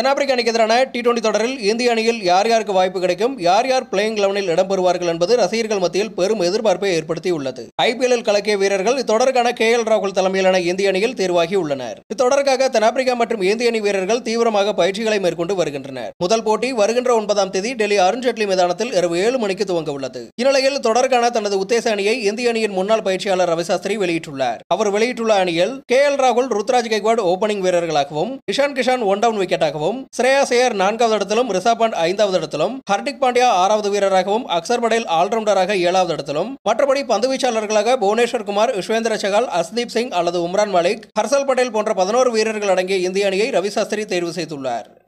தென்னாப்பிரிக்க அணிக்கு எதிரான டி டுவெண்டி தொடரில் இந்திய அணியில் யார் யாருக்கு வாய்ப்பு கிடைக்கும் யார் யார் பிளேயிங் லெவனில் இடம்பெறுவார்கள் என்பது ரசிகர்கள் மத்தியில் பெரும் எதிர்பார்ப்பை ஏற்படுத்தியுள்ளது எல் கலக்கிய வீரர்கள் இத்தொடருக்கான கே எல் ராகுல் தலைமையிலான இந்திய அணியில் தேர்வாகி உள்ளனர் இத்தொடருக்காக தென்னாப்பிரிக்கா மற்றும் இந்திய அணி வீரர்கள் தீவிரமாக பயிற்சிகளை மேற்கொண்டு வருகின்றனர் முதல் போட்டி வருகின்ற ஒன்பதாம் தேதி டெல்லி அருண்ஜேட்லி மைதானத்தில் இரவு ஏழு மணிக்கு துவங்க உள்ளது இந்நிலையில் தொடருக்கான தனது உத்தேச அணியை இந்திய அணியின் முன்னாள் பயிற்சியாளர் ரவிசாஸ்திரி வெளியிட்டுள்ளார் அவர் வெளியிட்டுள்ள அணியில் கே எல் ராகுல் Ruturaj Gaikwad opening வீரர்களாகவும் Ishan Kisan one down விக்கெட்டாகவும் வீரராகவும் ஸ்ரேயாசையர் நான்காவது இடத்திலும் ரிஷப் பண்ட் ஐந்தாவது இடத்திலும் ஹர்திக் பாண்டியா ஆறாவது வீரராகவும் அக்சர் படேல் ஆல்ரவுண்டராக ஏழாவது இடத்திலும் மற்றபடி பந்துவீச்சாளர்களாக புவனேஸ்வர் குமார் விஸ்வேந்திர சகால் அஸ்தீப் சிங் அல்லது உம்ரான் மலிக் ஹர்சல் பட்டேல் போன்ற பதினோரு வீரர்கள் அடங்கிய இந்திய அணியை ரவி சாஸ்திரி தேர்வு செய்துள்ளார்